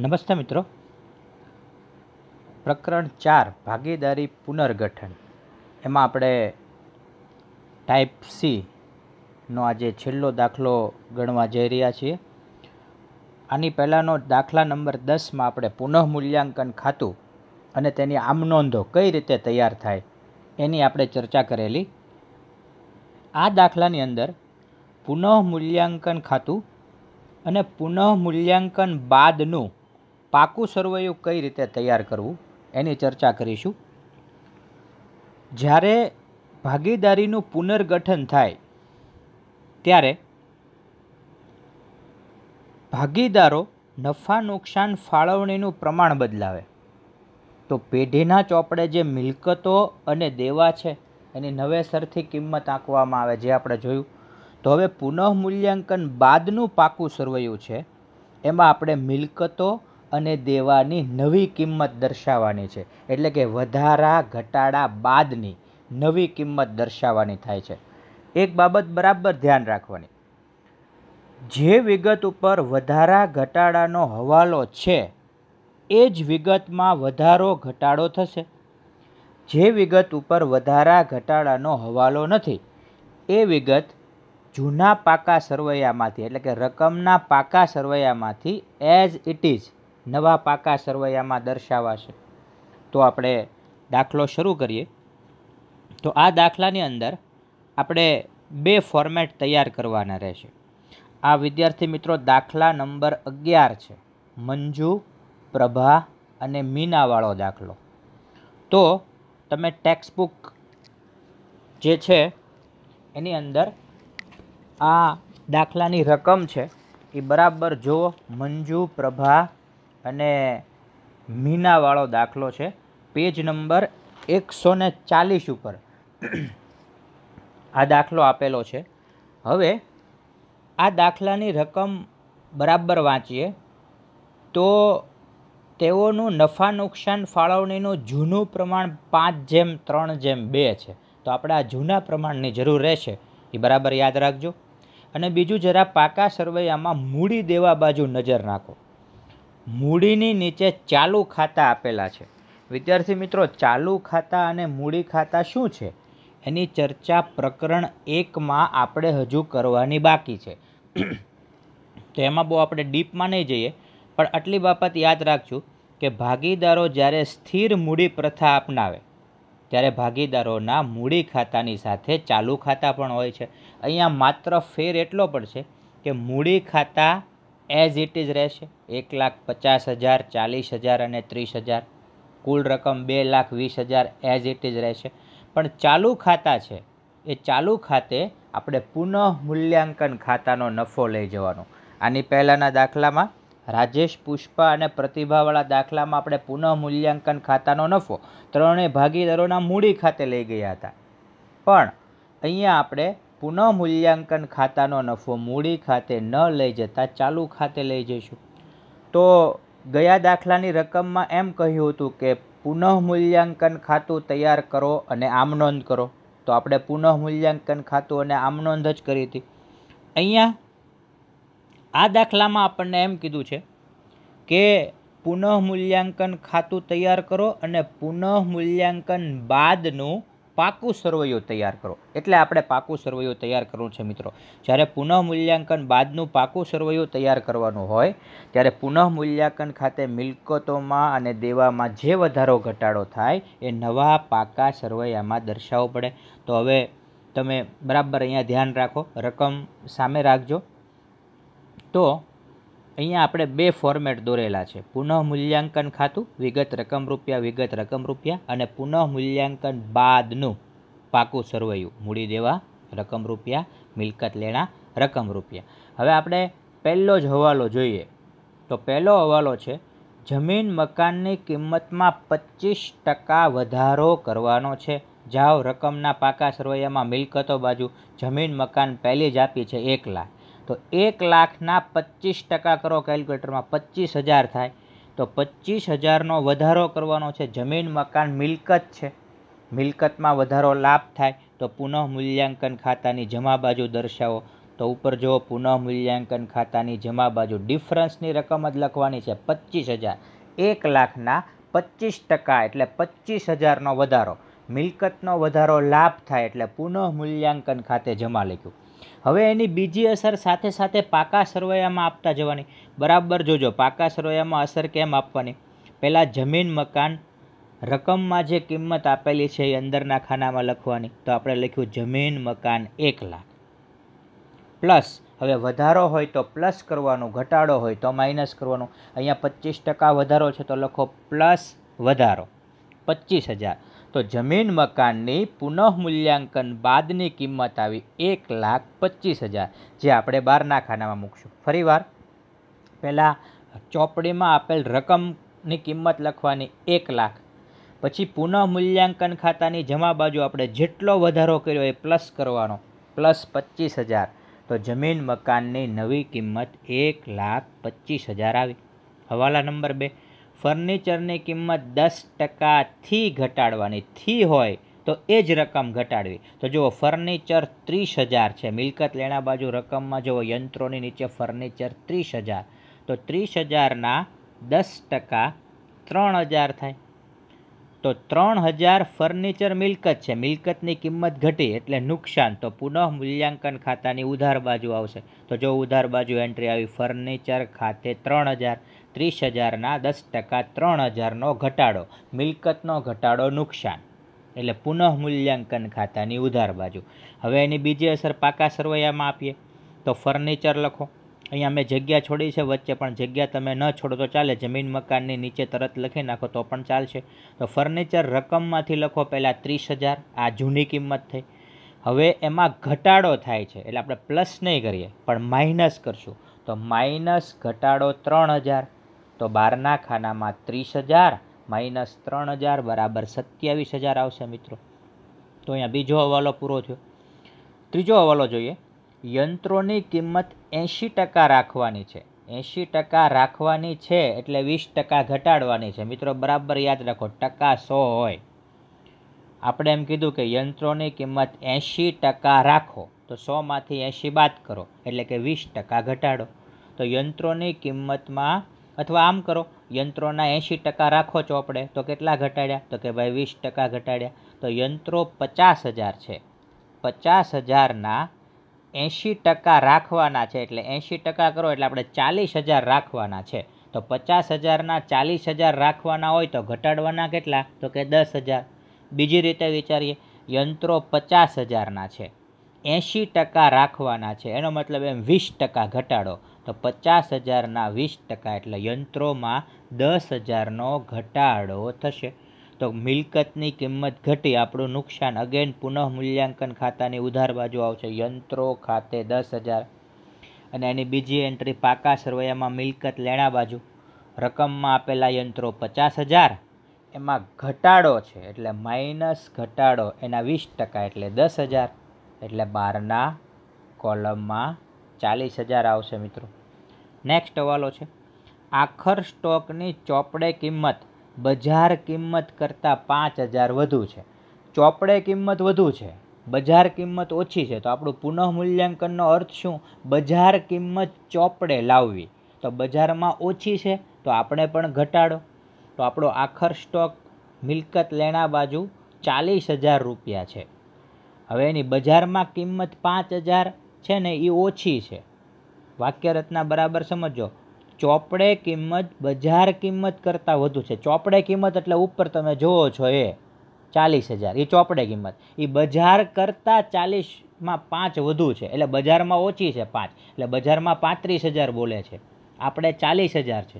નમસ્તે મિત્રો પ્રકરણ ચાર ભાગીદારી પુનર્ગઠન એમાં આપણે ટાઈપ સીનો આજે છેલ્લો દાખલો ગણવા જઈ રહ્યા છીએ આની પહેલાંનો દાખલા નંબર દસમાં આપણે પુનઃમૂલ્યાંકન ખાતું અને તેની આમનોંધો કઈ રીતે તૈયાર થાય એની આપણે ચર્ચા કરેલી આ દાખલાની અંદર પુનઃમૂલ્યાંકન ખાતું અને પુનઃમૂલ્યાંકન બાદનું પાકું સરવૈયું કઈ રીતે તૈયાર કરવું એની ચર્ચા કરીશું જ્યારે ભાગીદારીનું પુનર્ગઠન થાય ત્યારે ભાગીદારો નફા નુકસાન ફાળવણીનું પ્રમાણ બદલાવે તો પેઢીના ચોપડે જે મિલકતો અને દેવા છે એની નવેસરથી કિંમત આંકવામાં આવે જે આપણે જોયું તો હવે પુનઃમૂલ્યાંકન બાદનું પાકું સરવૈયું છે એમાં આપણે મિલકતો અને દેવાની નવી કિંમત દર્શાવવાની છે એટલે કે વધારા ઘટાડા બાદની નવી કિંમત દર્શાવવાની થાય છે એક બાબત બરાબર ધ્યાન રાખવાની જે વિગત ઉપર વધારા ઘટાડાનો હવાલો છે એ જ વિગતમાં વધારો ઘટાડો થશે જે વિગત ઉપર વધારા ઘટાડાનો હવાલો નથી એ વિગત જૂના પાકા સરવૈયામાંથી એટલે કે રકમના પાકા સરવૈયામાંથી એઝ ઇટ ઇઝ નવા પાકા સરવૈયામાં દર્શાવાશે તો આપણે દાખલો શરૂ કરીએ તો આ દાખલાની અંદર આપણે બે ફોર્મેટ તૈયાર કરવાના રહેશે આ વિદ્યાર્થી મિત્રો દાખલા નંબર અગિયાર છે મંજુ પ્રભા અને મીનાવાળો દાખલો તો તમે ટેક્સ્ટ બુક જે છે એની અંદર આ દાખલાની રકમ છે એ બરાબર જો મંજુ પ્રભા અને મીનાવાળો દાખલો છે પેજ નંબર એકસો ને ચાલીસ ઉપર આ દાખલો આપેલો છે હવે આ દાખલાની રકમ બરાબર વાંચીએ તો તેઓનું નફા નુકસાન ફાળવણીનું જૂનું પ્રમાણ પાંચ જેમ ત્રણ જેમ બે છે તો આપણે આ જૂના પ્રમાણની જરૂર રહેશે એ બરાબર યાદ રાખજો અને બીજું જરા પાકા સરવૈયામાં મૂડી દેવા બાજુ નજર નાખો મૂડીની નીચે ચાલુ ખાતા આપેલા છે વિદ્યાર્થી મિત્રો ચાલુ ખાતા અને મૂડી ખાતા શું છે એની ચર્ચા પ્રકરણ એકમાં આપણે હજુ કરવાની બાકી છે તો એમાં બહુ આપણે ડીપમાં નહીં જઈએ પણ આટલી બાબત યાદ રાખજો કે ભાગીદારો જ્યારે સ્થિર મૂડી પ્રથા અપનાવે ત્યારે ભાગીદારોના મૂડી ખાતાની સાથે ચાલુ ખાતા પણ હોય છે અહીંયા માત્ર ફેર એટલો પણ છે કે મૂડી ખાતા એઝ ઇટ ઇઝ રહેશે એક લાખ પચાસ હજાર ચાલીસ હજાર અને ત્રીસ હજાર કુલ રકમ બે લાખ વીસ હજાર એઝ ઇટ ઇઝ રહેશે પણ ચાલુ ખાતા છે એ ચાલુ ખાતે આપણે પુનઃ મૂલ્યાંકન ખાતાનો નફો લઈ જવાનો આની પહેલાંના દાખલામાં રાજેશ પુષ્પા અને પ્રતિભાવાળા દાખલામાં આપણે પુનઃ મૂલ્યાંકન ખાતાનો નફો ત્રણેય ભાગીદારોના મૂડી ખાતે લઈ ગયા હતા પણ અહીંયા આપણે પુનઃમૂલ્યાંકન ખાતાનો નફો મૂડી ખાતે ન લઈ જતાં ચાલુ ખાતે લઈ જઈશું તો ગયા દાખલાની રકમમાં એમ કહ્યું હતું કે પુનઃમૂલ્યાંકન ખાતું તૈયાર કરો અને આમ નોંધ કરો તો આપણે પુનઃમૂલ્યાંકન ખાતું અને આમ નોંધ જ કરી હતી અહીંયા આ દાખલામાં આપણને એમ કીધું છે કે પુનઃમૂલ્યાંકન ખાતું તૈયાર કરો અને પુનઃમૂલ્યાંકન બાદનું પાકું સરવૈયું તૈયાર કરો એટલે આપણે પાકું સરવૈયું તૈયાર કરવું છે મિત્રો જ્યારે પુનઃ મૂલ્યાંકન બાદનું પાકું સરવૈયું તૈયાર કરવાનું હોય ત્યારે પુનઃ મૂલ્યાંકન ખાતે મિલકતોમાં અને દેવામાં જે વધારો ઘટાડો થાય એ નવા પાકા સરવૈયામાં દર્શાવવો પડે તો હવે તમે બરાબર અહીંયા ધ્યાન રાખો રકમ સામે રાખજો તો અહીંયા આપણે બે ફોર્મેટ દોરેલા છે પુનઃ મૂલ્યાંકન ખાતું વિગત રકમ રૂપિયા વિગત રકમ રૂપિયા અને પુનઃ મૂલ્યાંકન બાદનું પાકું સરવૈયું મૂડી દેવા રકમ રૂપિયા મિલકત લેણા રકમ રૂપિયા હવે આપણે પહેલો જ હવાલો જોઈએ તો પહેલો હવાલો છે જમીન મકાનની કિંમતમાં પચીસ ટકા વધારો કરવાનો છે જાઓ રકમના પાકા સરવૈયામાં મિલકતો બાજુ જમીન મકાન પહેલી જ આપી છે એક લાખ તો એક લાખના પચીસ ટકા કરો કેલ્ક્યુલેટરમાં પચીસ હજાર થાય તો પચીસ હજારનો વધારો કરવાનો છે જમીન મકાન મિલકત છે મિલકતમાં વધારો લાભ થાય તો પુનઃ મૂલ્યાંકન ખાતાની જમા બાજુ દર્શાવો તો ઉપર જુઓ પુનઃ મૂલ્યાંકન ખાતાની જમા બાજુ ડિફરન્સની રકમ જ લખવાની છે પચીસ હજાર એક લાખના પચીસ ટકા એટલે પચીસ હજારનો વધારો મિલકતનો વધારો લાભ થાય એટલે પુનઃ મૂલ્યાંકન ખાતે જમા લખ્યું હવે એની બીજી અસર સાથે સાથે પાકા સરવૈયામાં આપતા જવાની બરાબર જોજો પાકા સરવૈયામાં અસર કેમ આપવાની પહેલાં જમીન મકાન રકમમાં જે કિંમત આપેલી છે એ અંદરના ખાનામાં લખવાની તો આપણે લખ્યું જમીન મકાન એક લાખ પ્લસ હવે વધારો હોય તો પ્લસ કરવાનું ઘટાડો હોય તો માઇનસ કરવાનું અહીંયા પચીસ ટકા વધારો છે તો લખો પ્લસ વધારો પચીસ હજાર તો જમીન મકાનની પુનઃ મૂલ્યાંકન બાદની કિંમત આવી એક લાખ પચીસ હજાર જે આપણે બહારના ખાનામાં મૂકશું ફરીવાર પહેલાં ચોપડીમાં આપેલ રકમની કિંમત લખવાની એક લાખ પછી પુનઃ મૂલ્યાંકન ખાતાની જમા બાજુ આપણે જેટલો વધારો કર્યો એ પ્લસ કરવાનો પ્લસ પચીસ હજાર તો જમીન મકાનની નવી કિંમત એક લાખ પચીસ હજાર આવી હવાલા નંબર બે ફર્નિચરની કિંમત દસ ટકાથી ઘટાડવાની થી હોય તો એ જ રકમ ઘટાડવી તો જુઓ ફર્નિચર ત્રીસ હજાર છે મિલકત લેણા બાજુ રકમમાં જુઓ યંત્રોની નીચે ફર્નિચર ત્રીસ હજાર તો ત્રીસ હજારના દસ ટકા ત્રણ હજાર થાય તો ત્રણ હજાર ફર્નિચર મિલકત છે મિલકતની કિંમત ઘટી એટલે નુકસાન તો પુનઃ મૂલ્યાંકન ખાતાની ઉધાર બાજુ આવશે તો જો ઉધાર બાજુ એન્ટ્રી આવી ફર્નિચર ખાતે ત્રણ હજાર ત્રીસ હજારના દસ ટકા ત્રણ હજારનો ઘટાડો મિલકતનો ઘટાડો નુકસાન એટલે પુનઃ મૂલ્યાંકન ખાતાની ઉધાર બાજુ હવે એની બીજી અસર પાકા સરવૈયામાં આપીએ તો ફર્નિચર લખો અહીંયા મેં જગ્યા છોડી છે વચ્ચે પણ જગ્યા તમે ન છોડો તો ચાલે જમીન મકાનની નીચે તરત લખી નાખો તો પણ ચાલશે તો ફર્નિચર રકમમાંથી લખો પહેલાં ત્રીસ હજાર આ જૂની કિંમત થઈ હવે એમાં ઘટાડો થાય છે એટલે આપણે પ્લસ નહીં કરીએ પણ માઇનસ કરશું તો માઇનસ ઘટાડો ત્રણ હજાર તો બારના ખાનામાં ત્રીસ હજાર માઇનસ ત્રણ હજાર બરાબર સત્યાવીસ હજાર આવશે મિત્રો તો અહીંયા બીજો હવાલો પૂરો થયો ત્રીજો હવાલો જોઈએ યંત્રોની કિંમત એંશી ટકા રાખવાની છે એંશી ટકા રાખવાની છે એટલે વીસ ટકા ઘટાડવાની છે મિત્રો બરાબર યાદ રાખો ટકા સો હોય આપણે એમ કીધું કે યંત્રોની કિંમત એંશી ટકા રાખો તો સોમાંથી એંશી બાદ કરો એટલે કે વીસ ટકા ઘટાડો તો યંત્રોની કિંમતમાં અથવા આમ કરો યંત્રોના એંશી ટકા રાખો ચોપડે તો કેટલા ઘટાડ્યા તો કે ભાઈ વીસ ટકા ઘટાડ્યા તો યંત્રો પચાસ હજાર છે પચાસ હજારના એંશી ટકા રાખવાના છે એટલે એંશી ટકા કરો એટલે આપણે ચાલીસ હજાર રાખવાના છે તો પચાસ હજારના ચાલીસ હજાર રાખવાના હોય તો ઘટાડવાના કેટલા તો કે દસ હજાર બીજી રીતે વિચારીએ યંત્રો પચાસ હજારના છે એંશી ટકા રાખવાના છે એનો મતલબ એમ વીસ ટકા ઘટાડો તો પચાસ હજારના વીસ ટકા એટલે યંત્રોમાં દસ હજારનો ઘટાડો થશે તો મિલકતની કિંમત ઘટી આપણું નુકસાન અગેન પુનઃમૂલ્યાંકન ખાતાની ઉધાર બાજુ આવશે યંત્રો ખાતે દસ હજાર અને એની બીજી એન્ટ્રી પાકા સરવૈયામાં મિલકત લેણા બાજુ રકમમાં આપેલા યંત્રો પચાસ હજાર એમાં ઘટાડો છે એટલે માઇનસ ઘટાડો એના વીસ ટકા એટલે દસ હજાર એટલે બારના કોલમમાં ચાલીસ હજાર આવશે મિત્રો નેક્સ્ટ હવાલો છે આખર સ્ટોકની ચોપડે કિંમત બજાર કિંમત કરતાં પાંચ હજાર વધુ છે ચોપડે કિંમત વધુ છે બજાર કિંમત ઓછી છે તો આપણું પુનઃમૂલ્યાંકનનો અર્થ શું બજાર કિંમત ચોપડે લાવવી તો બજારમાં ઓછી છે તો આપણે પણ ઘટાડો તો આપણો આખર સ્ટોક મિલકત લેણા બાજુ ચાલીસ હજાર રૂપિયા છે હવે એની બજારમાં કિંમત પાંચ હજાર છે ને એ ઓછી છે વાક્ય બરાબર સમજો ચોપડે કિંમત બજાર કિંમત કરતાં વધુ છે ચોપડે કિંમત એટલે ઉપર તમે જોવો છો એ ચાલીસ હજાર એ ચોપડે કિંમત એ બજાર કરતાં ચાલીસમાં પાંચ વધુ છે એટલે બજારમાં ઓછી છે પાંચ એટલે બજારમાં પાંત્રીસ હજાર બોલે છે આપણે ચાલીસ હજાર છે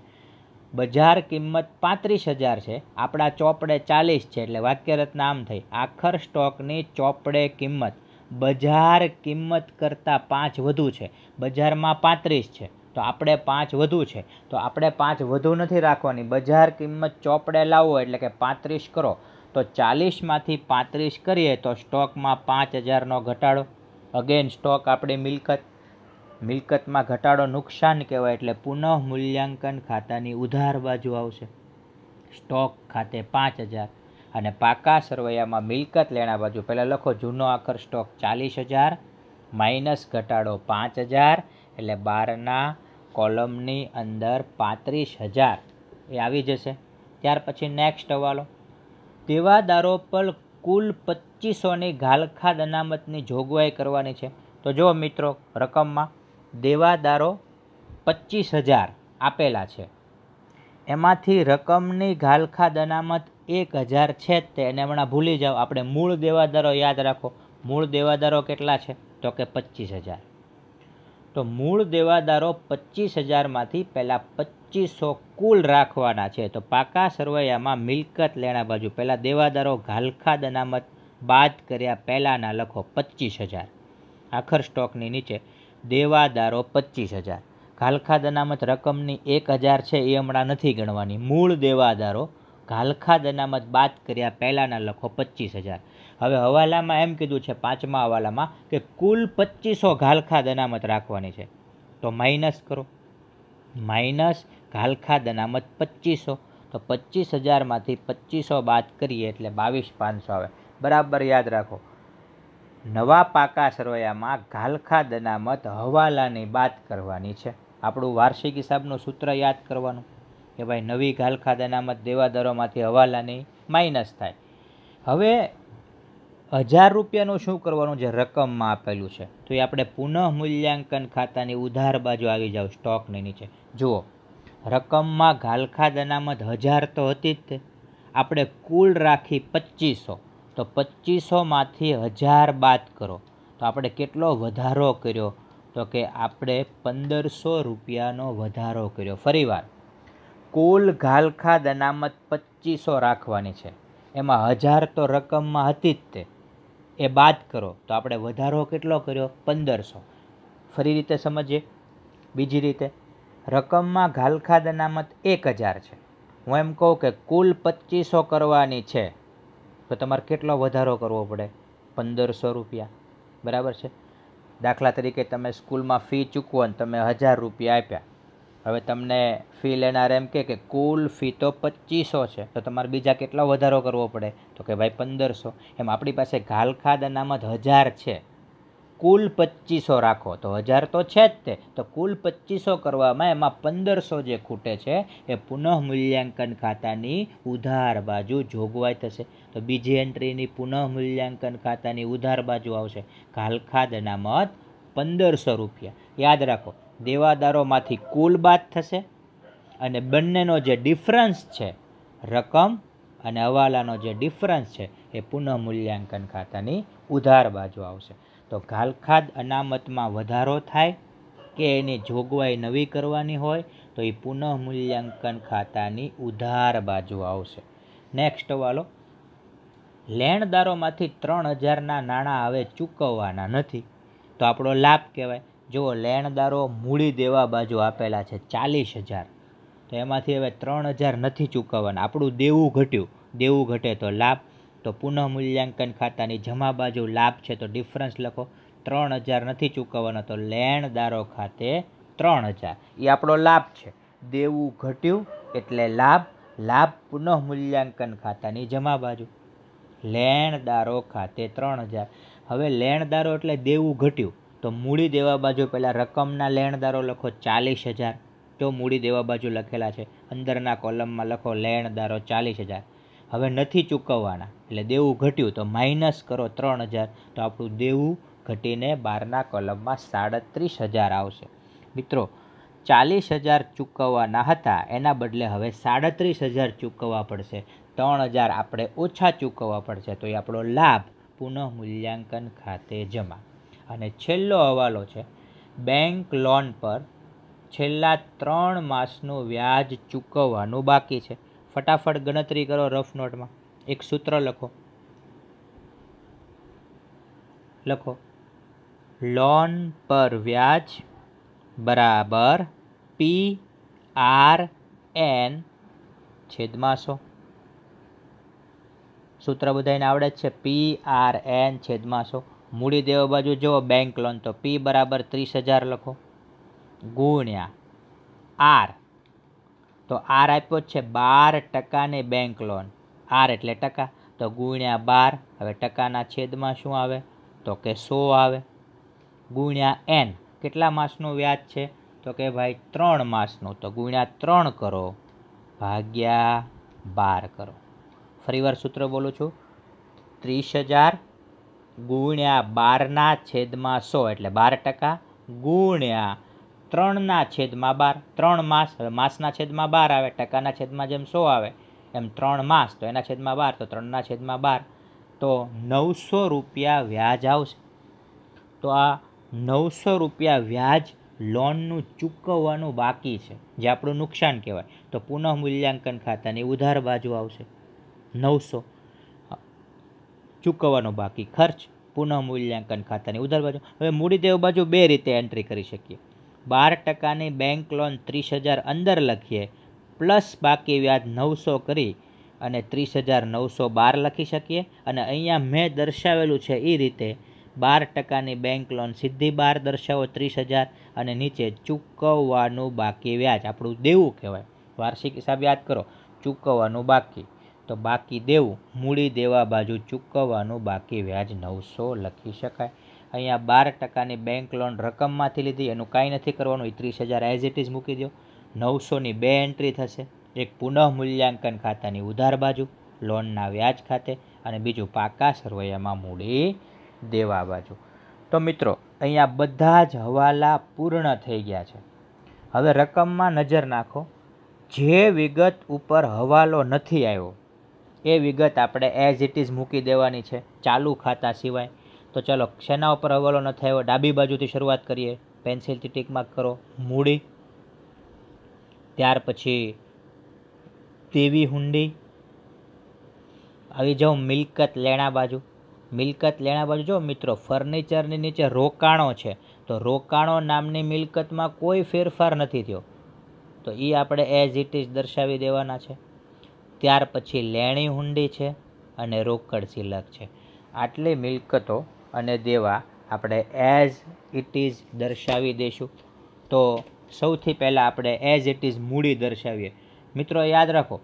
બજાર કિંમત પાંત્રીસ હજાર છે આપણા ચોપડે ચાલીસ છે એટલે વાક્યરત્ન આમ થઈ આખર સ્ટોકની ચોપડે કિંમત બજાર કિંમત કરતાં પાંચ વધુ છે બજારમાં પાંત્રીસ છે તો આપણે પાંચ વધુ છે તો આપણે પાંચ વધુ નથી રાખવાની બજાર કિંમત ચોપડે લાવો એટલે કે પાંત્રીસ કરો તો ચાલીસમાંથી પાંત્રીસ કરીએ તો સ્ટોકમાં પાંચ હજારનો ઘટાડો અગેન સ્ટોક આપણી મિલકત મિલકતમાં ઘટાડો નુકસાન કહેવાય એટલે પુનઃમૂલ્યાંકન ખાતાની ઉધાર બાજુ આવશે સ્ટોક ખાતે પાંચ હજાર અને પાકા સરવૈયામાં મિલકત લેણા બાજુ પહેલાં લખો જૂનો આખર સ્ટોક ચાલીસ હજાર માઇનસ ઘટાડો પાંચ હજાર એટલે બારના કોલમની અંદર પાંત્રીસ હજાર એ આવી જશે ત્યાર પછી નેક્સ્ટ હવાલો દેવાદારો પર કુલ પચીસોની ઘાલખાદ અનામતની જોગવાઈ કરવાની છે તો જો મિત્રો રકમમાં દેવાદારો પચીસ હજાર આપેલા છે એમાંથી રકમની ઘાલખાદ અનામત એક હજાર છે જ તે એને હમણાં ભૂલી જાઓ આપણે મૂળ દેવાદારો યાદ રાખો મૂળ દેવાદારો કેટલા છે તો કે પચીસ હજાર તો મૂળ દેવાદારો પચીસ હજારમાંથી પહેલાં પચીસો કુલ રાખવાના છે તો પાકા સરવૈયામાં મિલકત લેણા બાજુ પહેલાં દેવાદારો ઘાલખાદ અનામત બાદ કર્યા પહેલાંના લખો પચીસ હજાર આખર સ્ટોકની નીચે દેવાદારો પચીસ હજાર ઘાલખાદ અનામત રકમની એક હજાર છે એ હમણાં નથી ગણવાની મૂળ દેવાદારો ઘાલખાદ અનામત બાદ કર્યા પહેલાંના લખો પચીસ હજાર હવે હવાલામાં એમ કીધું છે પાંચમા હવાલામાં કે કુલ પચીસો ઘાલખાદ અનામત રાખવાની છે તો માઇનસ કરો માઇનસ ઘાલખાદ અનામત પચીસો તો પચીસ હજારમાંથી પચીસો બાદ કરીએ એટલે બાવીસ પાંચસો આવે બરાબર યાદ રાખો નવા પાકા સરવૈયામાં ઘાલખા દનામત હવાલાની વાત કરવાની છે આપણું વાર્ષિક હિસાબનું સૂત્ર યાદ કરવાનું કે ભાઈ નવી ઘાલખા દનામત દેવાદારોમાંથી હવાલાની માઇનસ થાય હવે હજાર રૂપિયાનું શું કરવાનું જે રકમમાં આપેલું છે તો એ આપણે પુનઃ મૂલ્યાંકન ખાતાની ઉધાર બાજુ આવી જાવ સ્ટોકની નીચે જુઓ રકમમાં ઘાલખા દનામત હજાર તો હતી જ તે આપણે કુલ રાખી પચીસો તો પચીસોમાંથી હજાર બાદ કરો તો આપણે કેટલો વધારો કર્યો તો કે આપણે પંદરસો રૂપિયાનો વધારો કર્યો ફરીવાર કુલ ઘાલખા દનામત પચીસો રાખવાની છે એમાં હજાર તો રકમમાં હતી જ તે એ બાદ કરો તો આપણે વધારો કેટલો કર્યો પંદરસો ફરી રીતે સમજીએ બીજી રીતે રકમમાં ઘાલખા દનામત એક હજાર છે હું એમ કહું કે કુલ પચીસો કરવાની છે તો તમારે કેટલો વધારો કરવો પડે પંદરસો રૂપિયા બરાબર છે દાખલા તરીકે તમે સ્કૂલમાં ફી ચૂકવો ને તમે હજાર રૂપિયા આપ્યા હવે તમને ફી લેનાર એમ કે કુલ ફી તો પચીસો છે તો તમારે બીજા કેટલો વધારો કરવો પડે તો કે ભાઈ પંદરસો એમ આપણી પાસે ઘાલખાદ અનામત હજાર છે કુલ પચીસો રાખો તો હજાર તો છે જ તે તો કુલ પચીસો કરવામાં એમાં પંદરસો જે ખૂટે છે એ પુનઃમૂલ્યાંકન ખાતાની ઉધાર બાજુ જોગવાઈ થશે તો બીજી એન્ટ્રીની પુનઃમૂલ્યાંકન ખાતાની ઉધાર બાજુ આવશે ઘાલખાદ અનામત પંદરસો રૂપિયા યાદ રાખો દેવાદારોમાંથી કુલ બાદ થશે અને બંનેનો જે ડિફરન્સ છે રકમ અને હવાલાનો જે ડિફરન્સ છે એ પુનઃમૂલ્યાંકન ખાતાની ઉધાર બાજુ આવશે તો ઘાલખાદ અનામતમાં વધારો થાય કે એની જોગવાઈ નવી કરવાની હોય તો એ પુનઃ મૂલ્યાંકન ખાતાની ઉધાર બાજુ આવશે નેક્સ્ટ વાલો લેણદારોમાંથી ત્રણ હજારના નાણાં હવે ચૂકવવાના નથી તો આપણો લાભ કહેવાય જુઓ લેણદારો મૂડી દેવા બાજુ આપેલા છે ચાલીસ હજાર તો એમાંથી હવે ત્રણ હજાર નથી ચૂકવવાના આપણું દેવું ઘટ્યું દેવું ઘટે તો લાભ તો પુનઃ મૂલ્યાંકન ખાતાની જમા બાજુ લાભ છે તો ડિફરન્સ લખો ત્રણ હજાર નથી ચૂકવવાનો તો લેણદારો ખાતે ત્રણ હજાર એ આપણો લાભ છે દેવું ઘટ્યું એટલે લાભ લાભ પુનઃ મૂલ્યાંકન ખાતાની જમા બાજુ લેણદારો ખાતે ત્રણ હજાર હવે લેણદારો એટલે દેવું ઘટ્યું તો મૂડી દેવા બાજુ પહેલાં રકમના લેણદારો લખો ચાલીસ હજાર જો મૂડી દેવા બાજુ લખેલા છે અંદરના કોલમમાં લખો લેણદારો ચાલીસ હજાર હવે નથી ચૂકવવાના એટલે દેવું ઘટ્યું તો માઇનસ કરો ત્રણ હજાર તો આપણું દેવું ઘટીને બારના કલમમાં સાડત્રીસ હજાર આવશે મિત્રો ચાલીસ હજાર ચૂકવવાના હતા એના બદલે હવે સાડત્રીસ હજાર ચૂકવવા પડશે ત્રણ હજાર આપણે ઓછા ચૂકવવા પડશે તો એ આપણો લાભ પુનઃ મૂલ્યાંકન ખાતે જમા અને છેલ્લો હવાલો છે બેંક લોન પર છેલ્લા ત્રણ માસનું વ્યાજ ચૂકવવાનું બાકી છે ફટાફટ ગણતરી કરો રફ નોટમાં એક સૂત્ર લખો લખો લોન પર વ્યાજ બરાબર પી આર એન છેદમાં સો સૂત્ર બધાને આવડે જ છે પી આર એન છેદમાં સો મૂડી દેવા બાજુ જુઓ બેંક લોન તો પી બરાબર ત્રીસ હજાર લખો ગુણ્યા આર તો આર આપ્યો છે બાર ટકાની બેંક લોન આર એટલે ટકા તો ગુણ્યા બાર હવે ટકાના છેદમાં શું આવે તો કે સો આવે ગુણ્યા એન કેટલા માસનું વ્યાજ છે તો કે ભાઈ ત્રણ માસનું તો ગુણ્યા ત્રણ કરો ભાગ્યા બાર કરો ફરીવાર સૂત્ર બોલું છું ત્રીસ હજાર ગુણ્યા બારના છેદમાં સો એટલે બાર ટકા ગુણ્યા ત્રણના છેદમાં બાર ત્રણ માસ માસના છેદમાં બાર આવે ટકાના છેદમાં જેમ સો આવે એમ ત્રણ માસ તો એના છેદમાં બાર તો ત્રણના છેદમાં બાર તો નવસો રૂપિયા વ્યાજ આવશે તો આ નવસો રૂપિયા વ્યાજ લોનનું ચૂકવવાનું બાકી છે જે આપણું નુકસાન કહેવાય તો પુનઃ મૂલ્યાંકન ખાતાની ઉધાર બાજુ આવશે નવસો ચૂકવવાનો બાકી ખર્ચ પુનઃ મૂલ્યાંકન ખાતાની ઉધાર બાજુ હવે મૂડી દેવ બાજુ બે રીતે એન્ટ્રી કરી શકીએ બાર ટકાની બેંક લોન ત્રીસ હજાર અંદર લખીએ પ્લસ બાકી વ્યાજ નવસો કરી અને ત્રીસ હજાર નવસો બાર લખી શકીએ અને અહીંયા મેં દર્શાવેલું છે એ રીતે બાર ટકાની બેંક લોન સીધી બાર દર્શાવો ત્રીસ હજાર અને નીચે ચૂકવવાનું બાકી વ્યાજ આપણું દેવું કહેવાય વાર્ષિક હિસાબ યાદ કરો ચૂકવવાનું બાકી તો બાકી દેવું મૂડી દેવા બાજુ ચૂકવવાનું બાકી વ્યાજ નવસો લખી શકાય અહીંયા બાર ટકાની બેંક લોન રકમમાંથી લીધી એનું કાંઈ નથી કરવાનું એ ત્રીસ હજાર એઝ ઇટ ઇઝ મૂકી દો નવસોની બે એન્ટ્રી થશે એક પુનઃ મૂલ્યાંકન ખાતાની ઉધાર બાજુ લોનના વ્યાજ ખાતે અને બીજું પાકા સરવૈયામાં મૂડી દેવા બાજુ તો મિત્રો અહીંયા બધા જ હવાલા પૂર્ણ થઈ ગયા છે હવે રકમમાં નજર નાખો જે વિગત ઉપર હવાલો નથી આવ્યો એ વિગત આપણે એઝ ઇટ ઇઝ મૂકી દેવાની છે ચાલુ ખાતા સિવાય તો ચાલો શેના ઉપર હવાલો ન થાય એવો ડાબી બાજુથી શરૂઆત કરીએ પેન્સિલથી ટીક માર્ક કરો મૂડી ત્યાર પછી તેવી હુંડી આવી જાઉં મિલકત લેણા બાજુ મિલકત લેણા બાજુ જો મિત્રો ફર્નિચરની નીચે રોકાણો છે તો રોકાણો નામની મિલકતમાં કોઈ ફેરફાર નથી થયો તો એ આપણે એઝ ઇટ ઇઝ દર્શાવી દેવાના છે ત્યાર પછી લેણી હુંડી છે અને રોકડ સિલક છે આટલી મિલકતો અને દેવા આપણે એઝ ઇટ ઇઝ દર્શાવી દઈશું તો સૌથી પહેલાં આપણે એઝ ઇટ ઇઝ મૂડી દર્શાવીએ મિત્રો યાદ રાખો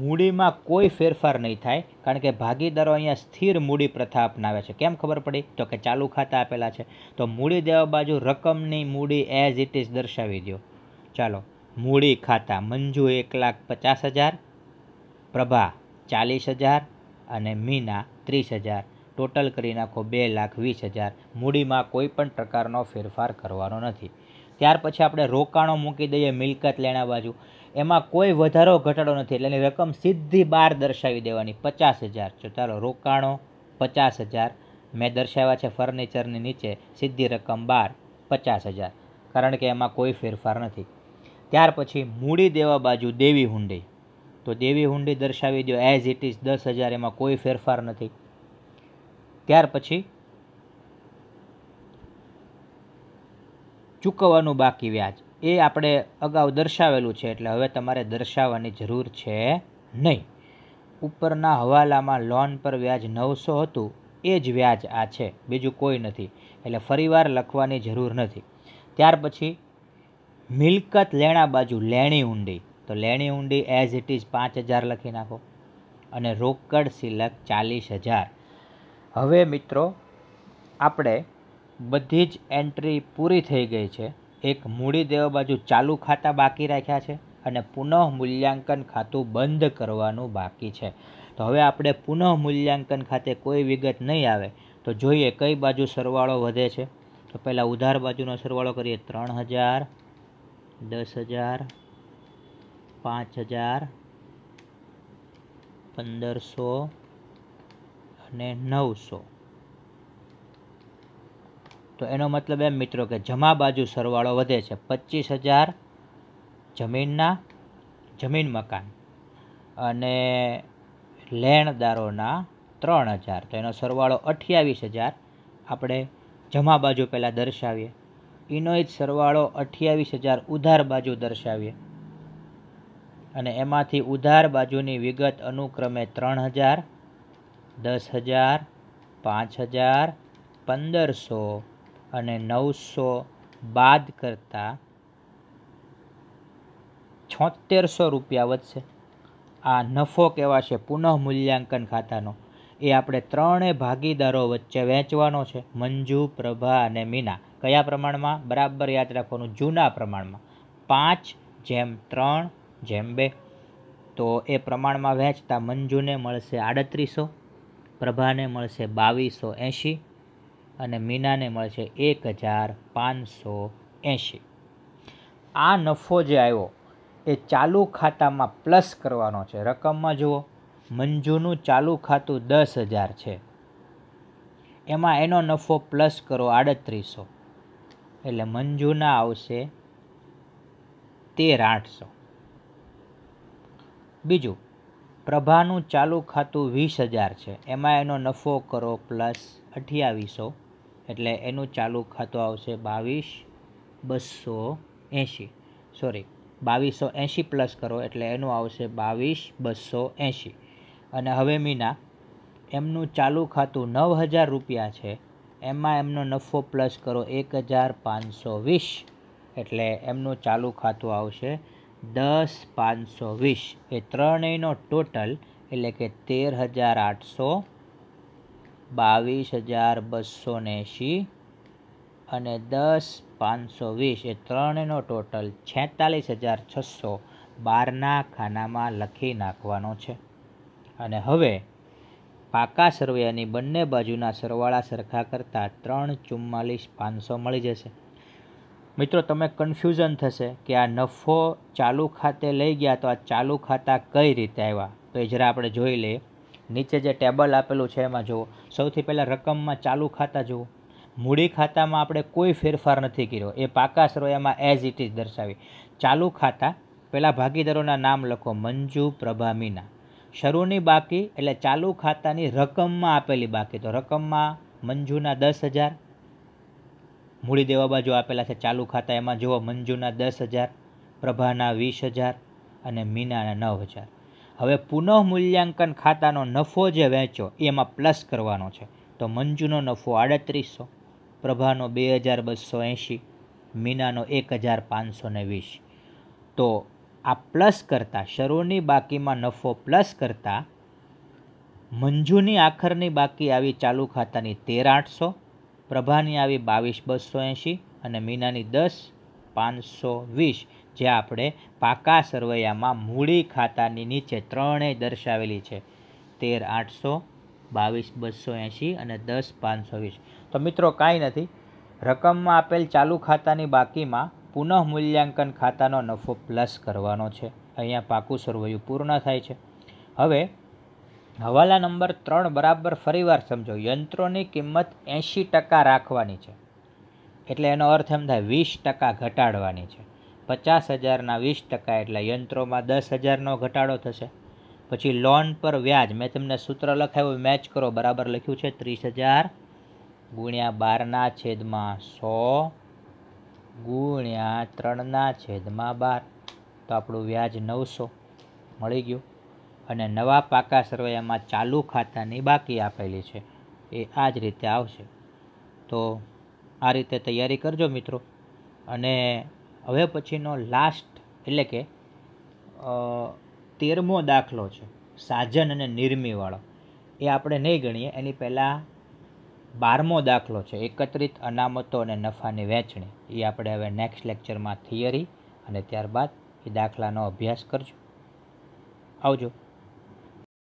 મૂડીમાં કોઈ ફેરફાર નહીં થાય કારણ કે ભાગીદારો અહીંયા સ્થિર મૂડી પ્રથા અપનાવે છે કેમ ખબર પડી તો કે ચાલુ ખાતા આપેલા છે તો મૂડી દેવા બાજુ રકમની મૂડી એઝ ઇટ ઇઝ દર્શાવી દો ચાલો મૂડી ખાતા મંજુ એક લાખ પચાસ હજાર પ્રભા ચાલીસ હજાર અને મીના ત્રીસ હજાર ટોટલ કરી નાખો બે લાખ વીસ હજાર મૂડીમાં કોઈ પણ પ્રકારનો ફેરફાર કરવાનો નથી ત્યાર પછી આપણે રોકાણો મૂકી દઈએ મિલકત લેણા બાજુ એમાં કોઈ વધારો ઘટાડો નથી એટલે એની રકમ સીધી બહાર દર્શાવી દેવાની પચાસ હજાર જો ચાલો રોકાણો પચાસ હજાર મેં દર્શાવ્યા છે ફર્નિચરની નીચે સીધી રકમ બાર પચાસ હજાર કારણ કે એમાં કોઈ ફેરફાર નથી ત્યાર પછી મૂડી દેવા બાજુ દેવી હુંડી તો દેવી હુંડી દર્શાવી દો એઝ ઇટ ઇઝ દસ હજાર એમાં કોઈ ફેરફાર નથી ત્યાર પછી ચૂકવવાનું બાકી વ્યાજ એ આપણે અગાઉ દર્શાવેલું છે એટલે હવે તમારે દર્શાવવાની જરૂર છે નહીં ઉપરના હવાલામાં લોન પર વ્યાજ નવસો હતું એ જ વ્યાજ આ છે બીજું કોઈ નથી એટલે ફરીવાર લખવાની જરૂર નથી ત્યાર પછી મિલકત લેણા બાજુ લેણી ઊંડી તો લેણી ઊંડી એઝ ઇટ ઇઝ પાંચ હજાર લખી નાખો અને રોકડ સિલક ચાલીસ હજાર હવે મિત્રો આપણે બધી જ એન્ટ્રી પૂરી થઈ ગઈ છે એક મૂડી દેવા બાજુ ચાલુ ખાતા બાકી રાખ્યા છે અને પુનઃ મૂલ્યાંકન ખાતું બંધ કરવાનું બાકી છે તો હવે આપણે પુનઃ મૂલ્યાંકન ખાતે કોઈ વિગત નહીં આવે તો જોઈએ કઈ બાજુ સરવાળો વધે છે તો પહેલાં ઉધાર બાજુનો સરવાળો કરીએ ત્રણ હજાર દસ હજાર પાંચ હજાર પંદરસો અને નવસો તો એનો મતલબ એમ મિત્રો કે જમા બાજુ સરવાળો વધે છે પચીસ હજાર જમીનના જમીન મકાન અને લેણદારોના ત્રણ હજાર તો એનો સરવાળો અઠ્યાવીસ હજાર આપણે જમા બાજુ પહેલાં દર્શાવીએ એનો જ સરવાળો અઠ્યાવીસ હજાર ઉધાર બાજુ દર્શાવીએ અને એમાંથી ઉધાર બાજુની વિગત અનુક્રમે ત્રણ હજાર દસ હજાર પાંચ હજાર પંદરસો અને નવસો બાદ કરતાં છોતેરસો રૂપિયા વધશે આ નફો કહેવાશે પુનઃ મૂલ્યાંકન ખાતાનો એ આપણે ત્રણેય ભાગીદારો વચ્ચે વહેંચવાનો છે મંજુ પ્રભા અને મીના કયા પ્રમાણમાં બરાબર યાદ રાખવાનું જૂના પ્રમાણમાં પાંચ જેમ ત્રણ જેમ બે તો એ પ્રમાણમાં વહેંચતા મંજુને મળશે આડત્રીસો પ્રભાને મળશે બાવીસો એંશી અને મીનાને મળશે એક હજાર પાંચસો એંશી આ નફો જે આવ્યો એ ચાલુ ખાતામાં પ્લસ કરવાનો છે રકમમાં જુઓ મંજુનું ચાલુ ખાતું દસ હજાર છે એમાં એનો નફો પ્લસ કરો આડત્રીસો એટલે મંજુના આવશે તેર આઠસો બીજું પ્રભાનું ચાલુ ખાતું વીસ હજાર છે એમાં એનો નફો કરો પ્લસ અઠ્યાવીસો એટલે એનું ચાલુ ખાતું આવશે બાવીસ બસો એંશી સોરી બાવીસો એંશી પ્લસ કરો એટલે એનું આવશે બાવીસ બસો એંશી અને હવે મીના એમનું ચાલુ ખાતું નવ હજાર રૂપિયા છે એમાં એમનો નફો પ્લસ કરો એક હજાર પાંચસો વીસ એટલે એમનું ચાલુ ખાતું આવશે દસ પાંચસો વીસ એ ત્રણેયનો ટોટલ એટલે કે તેર હજાર આઠસો બાવીસ હજાર બસો ને એંશી અને દસ પાંચસો વીસ એ ત્રણેયનો ટોટલ છેતાલીસ હજાર છસો બારના ખાનામાં લખી નાખવાનો છે અને હવે પાકા સરવૈયાની બંને બાજુના સરવાળા સરખા કરતાં ત્રણ ચુમ્માલીસ પાંચસો મળી જશે મિત્રો તમે કન્ફ્યુઝન થશે કે આ નફો ચાલુ ખાતે લઈ ગયા તો આ ચાલુ ખાતા કઈ રીતે આવ્યા તો એ જરા આપણે જોઈ લઈએ નીચે જે ટેબલ આપેલું છે એમાં જુઓ સૌથી પહેલાં રકમમાં ચાલુ ખાતા જુઓ મૂડી ખાતામાં આપણે કોઈ ફેરફાર નથી કર્યો એ પાકા સરોયામાં એઝ ઇટ ઇઝ દર્શાવી ચાલુ ખાતા પહેલાં ભાગીદારોના નામ લખો મંજુ પ્રભા મીના શરૂની બાકી એટલે ચાલુ ખાતાની રકમમાં આપેલી બાકી તો રકમમાં મંજુના દસ હજાર મૂડી દેવા બાજુ આપેલા છે ચાલુ ખાતા એમાં જુઓ મંજુના દસ હજાર પ્રભાના વીસ હજાર અને મીનાના નવ હજાર હવે પુનઃ મૂલ્યાંકન ખાતાનો નફો જે વહેંચ્યો એમાં પ્લસ કરવાનો છે તો મંજુનો નફો આડત્રીસો પ્રભાનો બે હજાર બસો એંશી મીનાનો એક હજાર પાંચસો ને વીસ તો આ પ્લસ કરતાં શરૂની બાકીમાં નફો પ્લસ કરતાં મંજુની આખરની બાકી આવી ચાલુ ખાતાની તેર આઠસો પ્રભાની આવી બાવીસ બસો એંશી અને મીનાની દસ પાંચસો વીસ જે આપણે પાકા સરવૈયામાં મૂડી ખાતાની નીચે ત્રણેય દર્શાવેલી છે તેર આઠસો બાવીસ બસો એંશી અને દસ પાંચસો વીસ તો મિત્રો કાંઈ નથી રકમમાં આપેલ ચાલુ ખાતાની બાકીમાં પુનઃ મૂલ્યાંકન ખાતાનો નફો પ્લસ કરવાનો છે અહીંયા પાકું સરવૈયું પૂર્ણ થાય છે હવે હવાલા નંબર ત્રણ બરાબર ફરીવાર સમજો યંત્રોની કિંમત એંશી ટકા રાખવાની છે એટલે એનો અર્થ એમ થાય વીસ ટકા ઘટાડવાની છે પચાસ હજારના વીસ ટકા એટલે યંત્રોમાં દસ હજારનો ઘટાડો થશે પછી લોન પર વ્યાજ મેં તમને સૂત્ર લખાયું મેચ કરો બરાબર લખ્યું છે ત્રીસ હજાર ગુણ્યા બારના છેદમાં સો ગુણ્યા ત્રણના છેદમાં બાર તો આપણું વ્યાજ નવસો મળી ગયું અને નવા પાકા સરવૈયામાં ચાલુ ખાતાની બાકી આપેલી છે એ આ જ રીતે આવશે તો આ રીતે તૈયારી કરજો મિત્રો અને હવે પછીનો લાસ્ટ એટલે કે તેરમો દાખલો છે સાજન અને નિર્મીવાળો એ આપણે નહીં ગણીએ એની પહેલાં બારમો દાખલો છે એકત્રિત અનામતો અને નફાની વહેંચણી એ આપણે હવે નેક્સ્ટ લેક્ચરમાં થિયરી અને ત્યારબાદ એ દાખલાનો અભ્યાસ કરજો આવજો